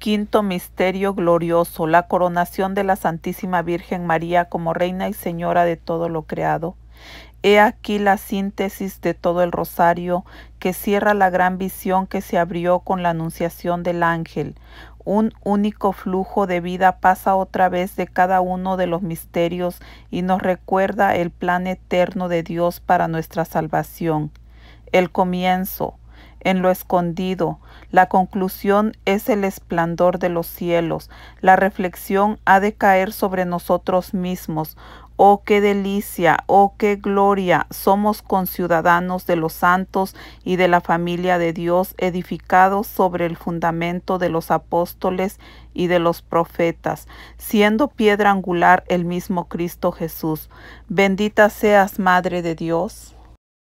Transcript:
Quinto Misterio Glorioso, la coronación de la Santísima Virgen María como Reina y Señora de todo lo creado. He aquí la síntesis de todo el rosario que cierra la gran visión que se abrió con la anunciación del ángel. Un único flujo de vida pasa otra vez de cada uno de los misterios y nos recuerda el plan eterno de Dios para nuestra salvación. El comienzo, en lo escondido. La conclusión es el esplendor de los cielos. La reflexión ha de caer sobre nosotros mismos. Oh, qué delicia, oh, qué gloria. Somos conciudadanos de los santos y de la familia de Dios, edificados sobre el fundamento de los apóstoles y de los profetas, siendo piedra angular el mismo Cristo Jesús. Bendita seas, Madre de Dios.